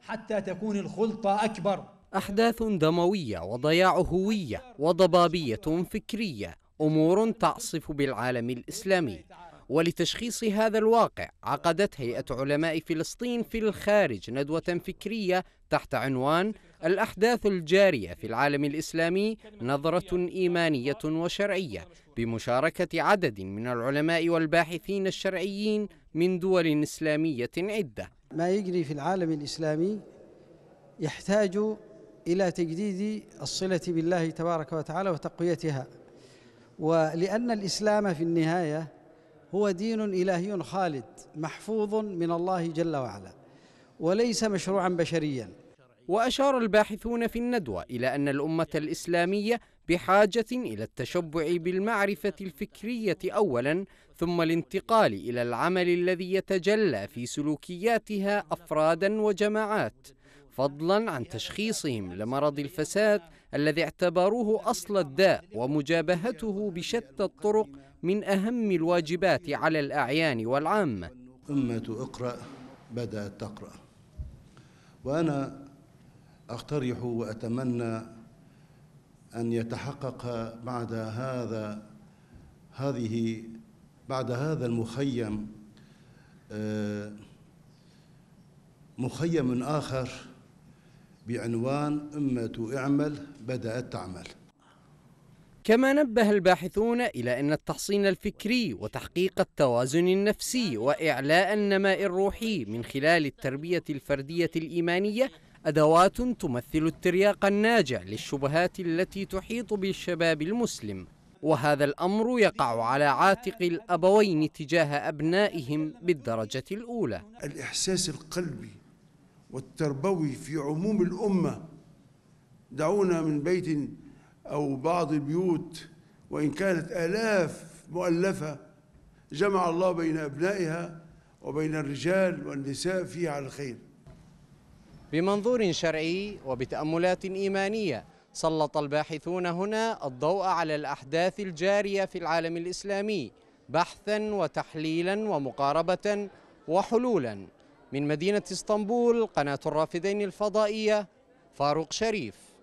حتى تكون الخلطة أكبر أحداث دموية وضياع هوية وضبابية فكرية أمور تعصف بالعالم الإسلامي ولتشخيص هذا الواقع عقدت هيئة علماء فلسطين في الخارج ندوة فكرية تحت عنوان الأحداث الجارية في العالم الإسلامي نظرة إيمانية وشرعية بمشاركة عدد من العلماء والباحثين الشرعيين من دول إسلامية عدة ما يجري في العالم الإسلامي يحتاج إلى تجديد الصلة بالله تبارك وتعالى وتقويتها ولأن الإسلام في النهاية هو دين إلهي خالد محفوظ من الله جل وعلا وليس مشروعا بشريا وأشار الباحثون في الندوة إلى أن الأمة الإسلامية بحاجة إلى التشبع بالمعرفة الفكرية أولاً ثم الانتقال إلى العمل الذي يتجلى في سلوكياتها أفراداً وجماعات فضلاً عن تشخيصهم لمرض الفساد الذي اعتبروه أصل الداء ومجابهته بشتى الطرق من أهم الواجبات على الأعيان والعامة أمة اقرأ بدأت تقرأ وأنا أقترح وأتمنى أن يتحقق بعد هذا هذه بعد هذا المخيم آه، مخيم آخر بعنوان أمة اعمل بدأت تعمل كما نبه الباحثون إلى أن التحصين الفكري وتحقيق التوازن النفسي وإعلاء النماء الروحي من خلال التربية الفردية الإيمانية أدوات تمثل الترياق الناجع للشبهات التي تحيط بالشباب المسلم وهذا الأمر يقع على عاتق الأبوين تجاه أبنائهم بالدرجة الأولى الإحساس القلبي والتربوي في عموم الأمة دعونا من بيت أو بعض البيوت وإن كانت آلاف مؤلفة جمع الله بين أبنائها وبين الرجال والنساء فيه على الخير بمنظور شرعي وبتأملات إيمانية سلط الباحثون هنا الضوء على الأحداث الجارية في العالم الإسلامي بحثا وتحليلا ومقاربة وحلولا من مدينة اسطنبول قناة الرافدين الفضائية فاروق شريف